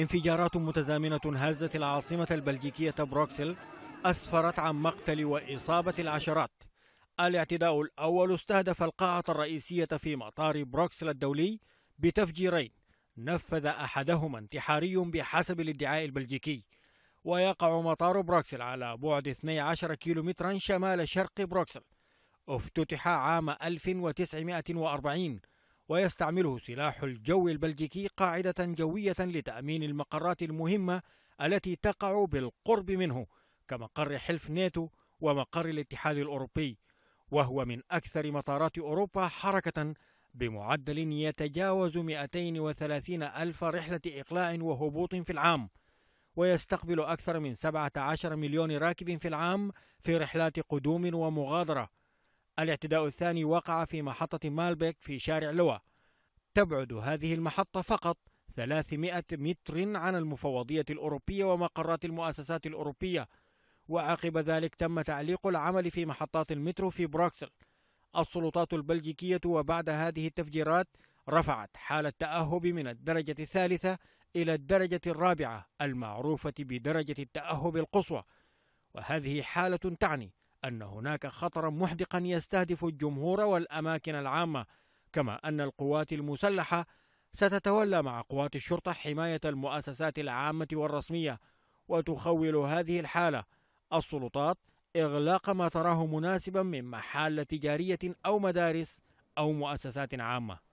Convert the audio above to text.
انفجارات متزامنة هزت العاصمة البلجيكية بروكسل أسفرت عن مقتل وإصابة العشرات الاعتداء الأول استهدف القاعة الرئيسية في مطار بروكسل الدولي بتفجيرين نفذ أحدهما انتحاري بحسب الادعاء البلجيكي ويقع مطار بروكسل على بعد 12 كيلومترا شمال شرق بروكسل افتتح عام 1940 ويستعمله سلاح الجو البلجيكي قاعدة جوية لتأمين المقرات المهمة التي تقع بالقرب منه كمقر حلف ناتو ومقر الاتحاد الأوروبي وهو من أكثر مطارات أوروبا حركة بمعدل يتجاوز 230 ألف رحلة إقلاع وهبوط في العام ويستقبل أكثر من 17 مليون راكب في العام في رحلات قدوم ومغادرة الاعتداء الثاني وقع في محطة مالبيك في شارع لوا تبعد هذه المحطة فقط 300 متر عن المفوضية الأوروبية ومقرات المؤسسات الأوروبية وعقب ذلك تم تعليق العمل في محطات المترو في بروكسل السلطات البلجيكية وبعد هذه التفجيرات رفعت حالة تأهب من الدرجة الثالثة إلى الدرجة الرابعة المعروفة بدرجة التأهب القصوى وهذه حالة تعني أن هناك خطرا محدقا يستهدف الجمهور والأماكن العامة كما أن القوات المسلحة ستتولى مع قوات الشرطة حماية المؤسسات العامة والرسمية وتخول هذه الحالة السلطات إغلاق ما تراه مناسبا من محال تجارية أو مدارس أو مؤسسات عامة